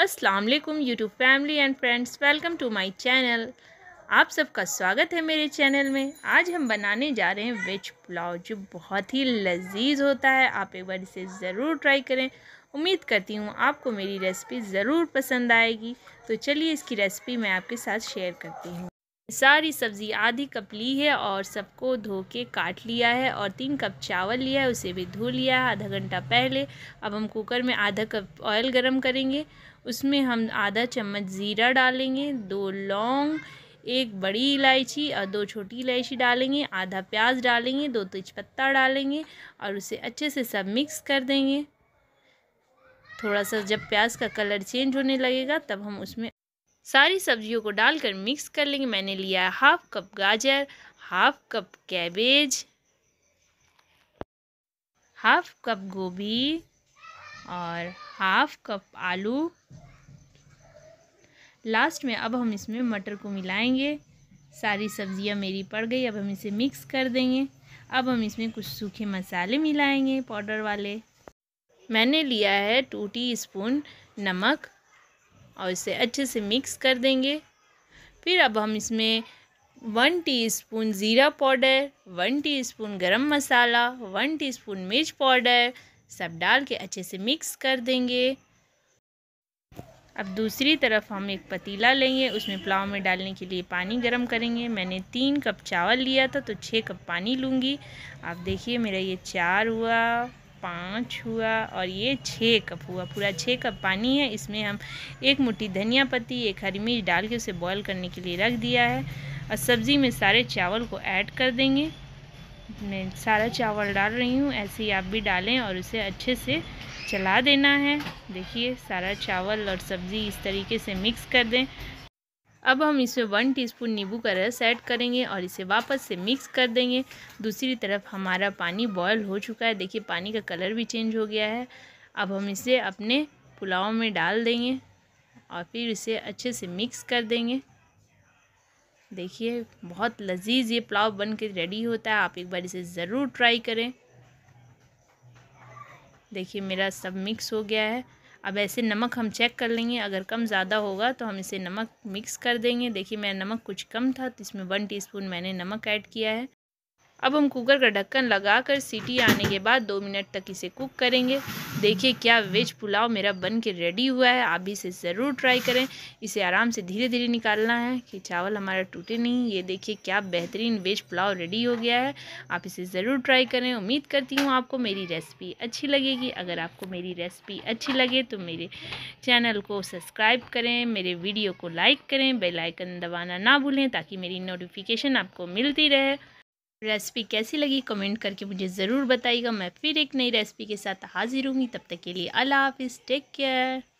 Aslam YouTube family and friends welcome to my channel आप सबका स्वागत है मेरे चैनल में आज हम बनाने जा रहे हैं वेज पुलाव जो बहुत ही लजीज होता है आप एक बार इसे ज़रूर ट्राई करें उम्मीद करती हूँ आपको मेरी रेसिपी ज़रूर पसंद आएगी तो चलिए इसकी रेसिपी मैं आपके साथ शेयर करती हूँ सारी सब्ज़ी आधी कप ली है और सबको धो के काट लिया है और तीन कप चावल लिया है उसे भी धो लिया है आधा घंटा पहले अब हम कुकर में आधा कप ऑयल गरम करेंगे उसमें हम आधा चम्मच ज़ीरा डालेंगे दो लौंग एक बड़ी इलायची और दो छोटी इलायची डालेंगे आधा प्याज डालेंगे दो तेजपत्ता डालेंगे और उसे अच्छे से सब मिक्स कर देंगे थोड़ा सा जब प्याज का कलर चेंज होने लगेगा तब हम उसमें सारी सब्जियों को डालकर मिक्स कर लेंगे मैंने लिया है हाफ कप गाजर half cup cabbage half cup गोभी और हाफ कप आलू लास्ट में अब हम इसमें मटर को मिलाएंगे सारी सब्जियां मेरी पड़ गई अब हम इसे मिक्स कर देंगे अब हम इसमें कुछ सूखे मसाले मिलाएंगे पाउडर वाले मैंने लिया है टू टी स्पून नमक और इसे अच्छे से मिक्स कर देंगे फिर अब हम इसमें वन टीस्पून ज़ीरा powder one teaspoon garam masala one teaspoon मिर्च पाउडर सब डाल के अच्छे से मिक्स कर देंगे अब दूसरी तरफ हम एक पतीला लेंगे उसमें पुलाव में डालने के लिए पानी गर्म करेंगे मैंने तीन कप चावल लिया था तो छः कप पानी लूँगी आप देखिए मेरा ये चार हुआ पाँच हुआ और ये छः कप हुआ पूरा छः कप पानी है इसमें हम एक मुट्ठी धनिया पत्ती एक हरी मिर्च डाल के उसे बॉयल करने के लिए रख दिया है और सब्ज़ी में सारे चावल को ऐड कर देंगे मैं सारा चावल डाल रही हूँ ऐसे ही आप भी डालें और उसे अच्छे से चला देना है देखिए सारा चावल और सब्ज़ी इस तरीके से मिक्स कर दें अब हम इसमें वन टीस्पून नींबू का रस ऐड करेंगे और इसे वापस से मिक्स कर देंगे दूसरी तरफ हमारा पानी बॉयल हो चुका है देखिए पानी का कलर भी चेंज हो गया है अब हम इसे अपने पुलाव में डाल देंगे और फिर इसे अच्छे से मिक्स कर देंगे देखिए बहुत लजीज ये पुलाव बन के रेडी होता है आप एक बार इसे ज़रूर ट्राई करें देखिए मेरा सब मिक्स हो गया है अब ऐसे नमक हम चेक कर लेंगे अगर कम ज़्यादा होगा तो हम इसे नमक मिक्स कर देंगे देखिए मेरा नमक कुछ कम था तो इसमें वन टीस्पून मैंने नमक ऐड किया है अब हम कुकर का ढक्कन लगाकर सीटी आने के बाद दो मिनट तक इसे कुक करेंगे देखिए क्या वेज पुलाव मेरा बन के रेडी हुआ है आप भी इसे ज़रूर ट्राई करें इसे आराम से धीरे धीरे निकालना है कि चावल हमारा टूटे नहीं ये देखिए क्या बेहतरीन वेज पुलाव रेडी हो गया है आप इसे ज़रूर ट्राई करें उम्मीद करती हूँ आपको मेरी रेसिपी अच्छी लगेगी अगर आपको मेरी रेसिपी अच्छी लगे तो मेरे चैनल को सब्सक्राइब करें मेरे वीडियो को लाइक करें बेलाइकन दबाना ना भूलें ताकि मेरी नोटिफिकेशन आपको मिलती रहे रेसिपी कैसी लगी कमेंट करके मुझे ज़रूर बताइएगा मैं फिर एक नई रेसिपी के साथ हाजिर हूँगी तब तक के लिए अल्लाह हाफिज़ टेक केयर